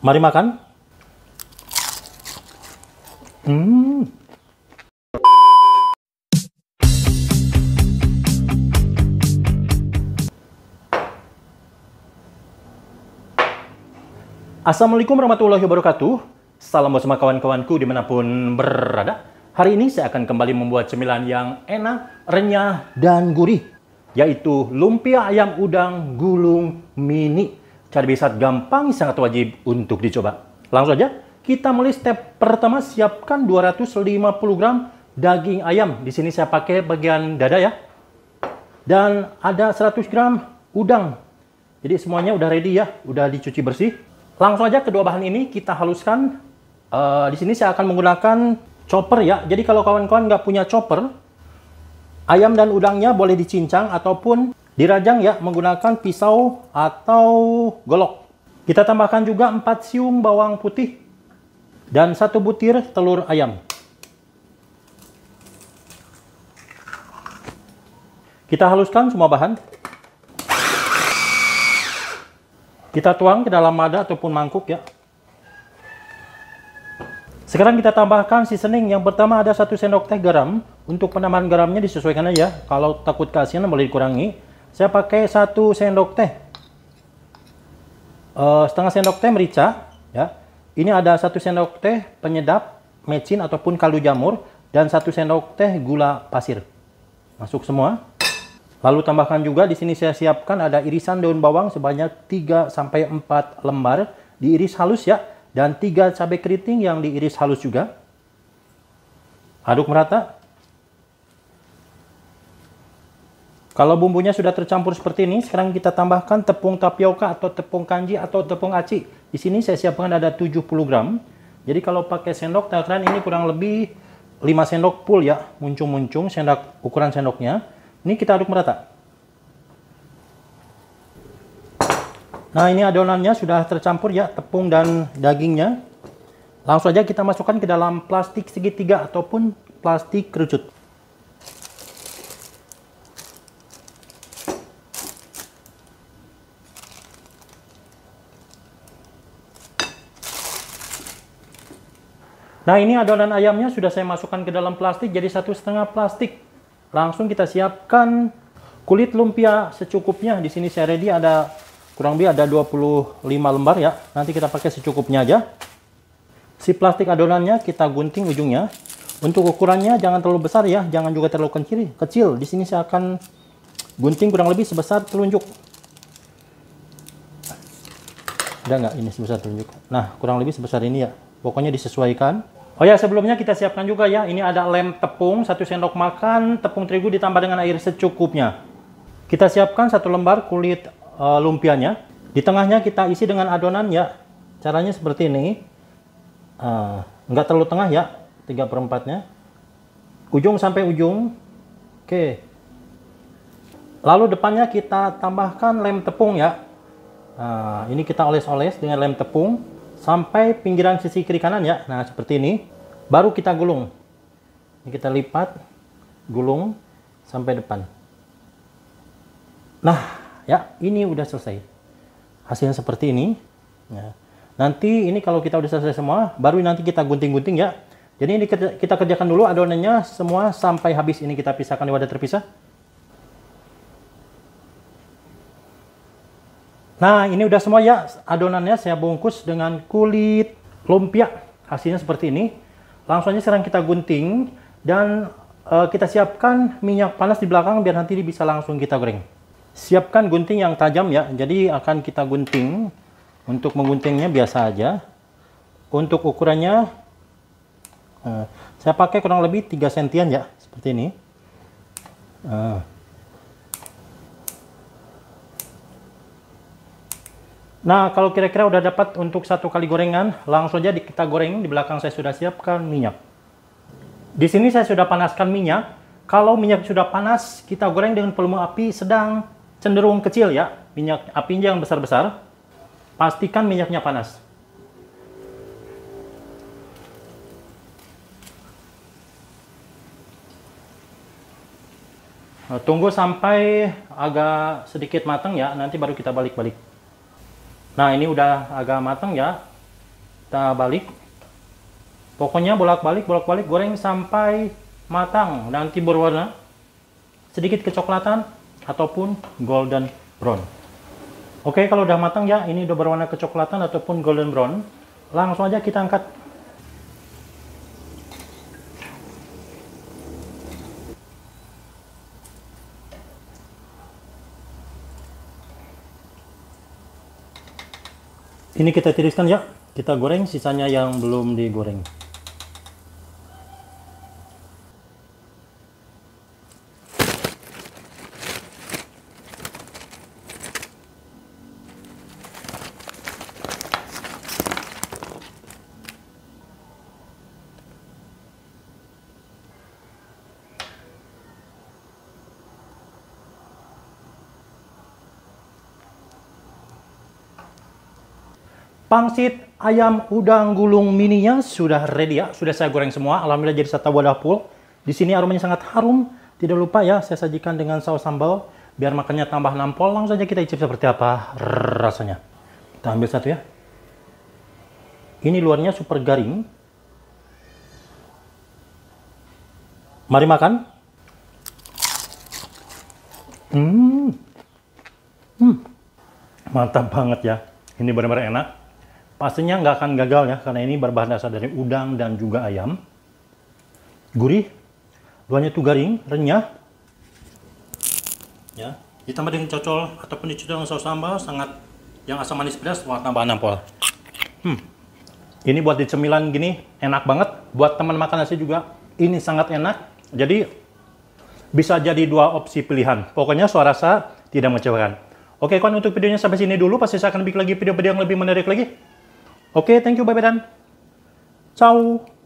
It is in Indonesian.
Mari makan. Hmm. Assalamualaikum warahmatullahi wabarakatuh. Salam buat semua kawan-kawanku dimanapun berada. Hari ini saya akan kembali membuat cemilan yang enak, renyah, dan gurih. Yaitu lumpia ayam udang gulung mini. Cara bisa gampang sangat wajib untuk dicoba. Langsung aja, kita mulai step pertama siapkan 250 gram daging ayam. Di sini saya pakai bagian dada ya. Dan ada 100 gram udang. Jadi semuanya udah ready ya, udah dicuci bersih. Langsung aja kedua bahan ini kita haluskan. Uh, di sini saya akan menggunakan chopper ya. Jadi kalau kawan-kawan nggak punya chopper, ayam dan udangnya boleh dicincang ataupun Dirajang ya menggunakan pisau atau golok. Kita tambahkan juga 4 siung bawang putih dan satu butir telur ayam. Kita haluskan semua bahan. Kita tuang ke dalam wadah ataupun mangkuk ya. Sekarang kita tambahkan seasoning. Yang pertama ada satu sendok teh garam. Untuk penambahan garamnya disesuaikan aja. Kalau takut keasinan boleh dikurangi saya pakai satu sendok teh uh, setengah sendok teh merica ya ini ada satu sendok teh penyedap mecin ataupun kaldu jamur dan satu sendok teh gula pasir masuk semua lalu tambahkan juga di sini saya siapkan ada irisan daun bawang sebanyak 3 sampai 4 lembar diiris halus ya dan 3 cabai keriting yang diiris halus juga aduk merata Kalau bumbunya sudah tercampur seperti ini, sekarang kita tambahkan tepung tapioka atau tepung kanji atau tepung aci. Di sini saya siapkan ada 70 gram. Jadi kalau pakai sendok takaran ini kurang lebih 5 sendok full ya, muncung-muncung sendok ukuran sendoknya. Ini kita aduk merata. Nah, ini adonannya sudah tercampur ya tepung dan dagingnya. Langsung aja kita masukkan ke dalam plastik segitiga ataupun plastik kerucut. Nah ini adonan ayamnya sudah saya masukkan ke dalam plastik jadi satu setengah plastik. Langsung kita siapkan kulit lumpia secukupnya. Di sini saya ready ada kurang lebih ada 25 lembar ya. Nanti kita pakai secukupnya aja. Si plastik adonannya kita gunting ujungnya. Untuk ukurannya jangan terlalu besar ya, jangan juga terlalu kecil. Kecil. Di sini saya akan gunting kurang lebih sebesar telunjuk. Ada nggak ini sebesar telunjuk? Nah kurang lebih sebesar ini ya. Pokoknya disesuaikan. Oh ya, sebelumnya kita siapkan juga ya. Ini ada lem tepung, satu sendok makan, tepung terigu ditambah dengan air secukupnya. Kita siapkan satu lembar kulit e, lumpianya. Di tengahnya kita isi dengan adonan ya. Caranya seperti ini. E, nggak terlalu tengah ya, tiga per 4 Ujung sampai ujung. Oke. Lalu depannya kita tambahkan lem tepung ya. Nah, ini kita oles-oles dengan lem tepung sampai pinggiran sisi kiri kanan ya. Nah, seperti ini. Baru kita gulung. Ini kita lipat, gulung sampai depan. Nah, ya, ini udah selesai. Hasilnya seperti ini. Ya. Nanti ini kalau kita udah selesai semua, baru nanti kita gunting-gunting ya. Jadi ini kita kerjakan dulu adonannya semua sampai habis ini kita pisahkan di wadah terpisah. Nah, ini udah semua ya adonannya saya bungkus dengan kulit lumpia. Hasilnya seperti ini. Langsung aja sekarang kita gunting dan uh, kita siapkan minyak panas di belakang biar nanti bisa langsung kita goreng. Siapkan gunting yang tajam ya. Jadi akan kita gunting. Untuk mengguntingnya biasa aja. Untuk ukurannya uh, saya pakai kurang lebih 3 sentian ya, seperti ini. Uh. Nah, kalau kira-kira udah dapat untuk satu kali gorengan, langsung aja kita goreng. Di belakang saya sudah siapkan minyak. Di sini saya sudah panaskan minyak. Kalau minyak sudah panas, kita goreng dengan volume api sedang cenderung kecil ya. Minyak apinya yang besar-besar. Pastikan minyaknya panas. Nah, tunggu sampai agak sedikit matang ya, nanti baru kita balik-balik. Nah ini udah agak matang ya. Kita balik. Pokoknya bolak-balik, bolak-balik goreng sampai matang. Nanti berwarna sedikit kecoklatan ataupun golden brown. Oke kalau udah matang ya, ini udah berwarna kecoklatan ataupun golden brown. Langsung aja kita angkat ini kita tiriskan ya kita goreng sisanya yang belum digoreng Pangsit ayam udang gulung mininya sudah ready ya, sudah saya goreng semua. Alhamdulillah jadi satu wadah full. Di sini aromanya sangat harum. Tidak lupa ya, saya sajikan dengan saus sambal. Biar makannya tambah nampol, langsung saja kita icip seperti apa rasanya. Kita ambil satu ya. Ini luarnya super garing. Mari makan. Hmm. Hmm. Mantap banget ya. Ini benar-benar enak. Pastinya nggak akan gagal ya, karena ini berbahan dasar dari udang dan juga ayam. Gurih, luarnya tuh garing, renyah. Ya, ditambah dengan cocol ataupun dicocol dengan saus sambal sangat yang asam manis pedas buat tambahan nampol. Hmm. Ini buat dicemilan gini enak banget, buat teman makan nasi juga ini sangat enak. Jadi bisa jadi dua opsi pilihan. Pokoknya suara saya tidak mengecewakan. Oke kawan untuk videonya sampai sini dulu. Pasti saya akan bikin lagi video-video yang lebih menarik lagi. Oke, okay, thank you, bye-bye dan ciao.